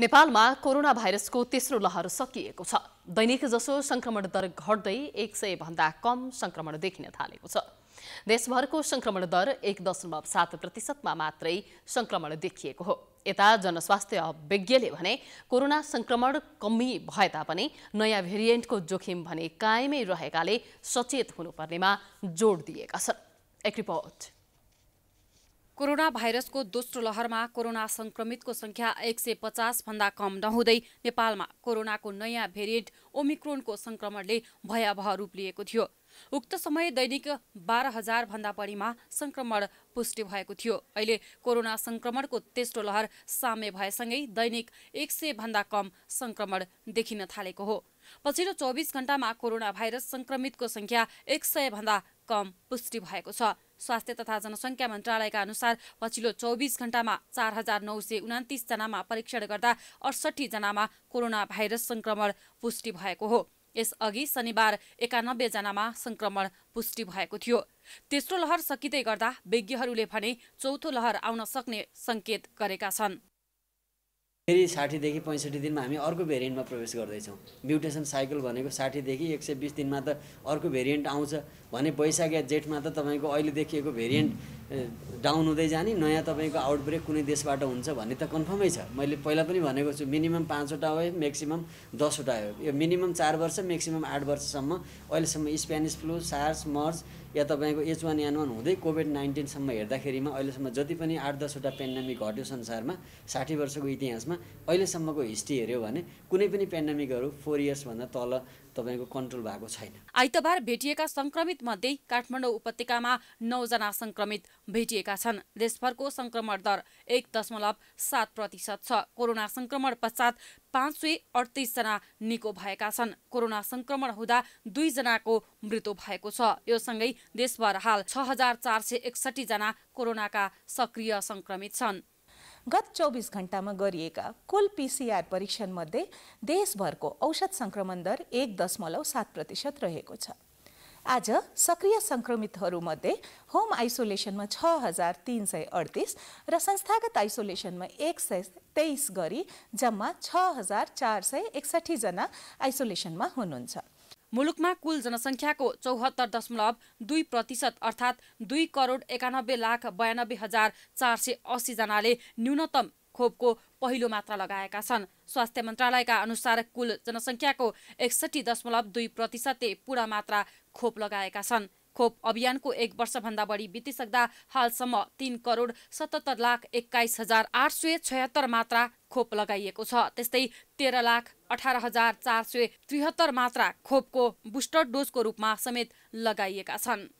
नेपालमा कोरोना भाइरसको तेस्रो लहर सकिएको छ दैनिक जसो सङ्क्रमण दर घट्दै एक सय भन्दा कम सङ्क्रमण देखिन थालेको छ देशभरको संक्रमण दर एक दशमलव सात प्रतिशतमा मात्रै संक्रमण देखिएको हो यता जनस्वास्थ्य विज्ञले भने कोरोना संक्रमण कमी भए तापनि नयाँ भेरिएन्टको जोखिम भने कायमै रहेकाले सचेत हुनुपर्नेमा जोड दिएका छन् एक रिपोर्ट कोरोना भाइरसको दोस्रो लहरमा कोरोना संक्रमितको संख्या एक सय पचासभन्दा कम नहुँदै नेपालमा कोरोनाको नयाँ भेरिएन्ट ओमिक्रोनको संक्रमणले भयावह रूप लिएको थियो उक्त समय दैनिक बाह्र भन्दा बढीमा संक्रमण पुष्टि भएको थियो अहिले कोरोना संक्रमणको तेस्रो लहर साम्य भएसँगै दैनिक एक सय भन्दा कम संक्रमण देखिन थालेको हो पछिल्लो चौबिस घण्टामा कोरोना भाइरस संक्रमितको संख्या एक सय भन्दा कम पुष्टि भएको छ स्वास्थ्य तथा जनसङ्ख्या मन्त्रालयका अनुसार पछिल्लो चौबिस घण्टामा चार हजार नौ सय उनातिसजनामा परीक्षण गर्दा जनामा कोरोना भाइरस सङ्क्रमण पुष्टि भएको हो यसअघि शनिबार जनामा सङ्क्रमण पुष्टि भएको थियो तेस्रो लहर सकिँदै गर्दा विज्ञहरूले भने चौथो लहर आउन सक्ने सङ्केत गरेका छन् फेरि साठीदेखि पैँसठी दिनमा हामी अर्को भेरिएन्टमा प्रवेश गर्दैछौँ म्युटेसन साइकल भनेको साठीदेखि एक सय बिस दिनमा त अर्को भेरिएन्ट आउँछ भने वैशाख या जेठमा त तपाईँको अहिले देखिएको भेरिएन्ट डाउन हुँदै जाने नयाँ तपाईँको आउटब्रेक कुनै देशबाट हुन्छ भन्ने त कन्फर्मै छ मैले पहिला पनि भनेको छु मिनिमम पाँचवटा हो म्याक्सिमम् दसवटा हो यो मिनिमम चार वर्ष म्याक्सिमम् आठ वर्षसम्म अहिलेसम्म स्पेनिस फ्लू सार्स मर्स या तपाईँको एच वान एन वान हुँदै कोभिड नाइन्टिनसम्म हेर्दाखेरिमा अहिलेसम्म जति पनि आठ दसवटा पेन्डामिक घट्यो संसारमा साठी वर्षको इतिहासमा अहिलेसम्मको हिस्ट्री हेऱ्यो भने कुनै पनि पेन्डामिकहरू फोर इयर्सभन्दा तल तपाईँको कन्ट्रोल भएको छैन आइतबार भेटिएका सङ्क्रमित मध्ये काठमाडौँ उपत्यकामा नौजना सङ्क्रमित भेटिएका छन् देशभरको संक्रमण दर एक दशमलव सात प्रतिशत छ कोरोना संक्रमण पश्चात पाँच सय अडतिसजना निको भएका छन् कोरोना संक्रमण हुँदा दुईजनाको मृत्यु भएको छ यो सँगै देशभर हाल छ हजार चार सय एकसठीजना कोरोनाका सक्रिय सङ्क्रमित छन् गत चौबिस घण्टामा गरिएका कुल पिसिआर परीक्षणमध्ये देशभरको औषध सङ्क्रमण दर एक दशमलव सात प्रतिशत रहेको छ आज सक्रिय सङ्क्रमितहरूमध्ये होम आइसोलेसनमा छ हजार तिन सय अडतिस र संस्थागत आइसोलेसनमा एक सय तेइस गरी जम्मा छ हजार चार सय एकसठीजना आइसोलेसनमा हुनुहुन्छ मुलुकमा कुल जनसङ्ख्याको चौहत्तर दशमलव दुई प्रतिशत अर्थात् दुई करोड एकानब्बे लाख बयानब्बे हजार चार सय अस्सीजनाले न्यूनतम खोपको पहिलो मात्रा लगाएका छन् स्वास्थ्य मन्त्रालयका अनुसार कुल जनसङ्ख्याको एकसठी दशमलव दुई प्रतिशतले पूरा मात्रा खोप लगाएका छन् खोप अभियानको एक वर्षभन्दा बढी बितिसक्दा हालसम्म तीन करोड सतहत्तर लाख एक्काइस हजार आठ सय छयत्तर मात्रा खोप लगाइएको छ त्यस्तै तेह्र लाख अठार हजार चार सय त्रिहत्तर मात्रा खोपको बुस्टर डोजको रूपमा समेत लगाइएका छन्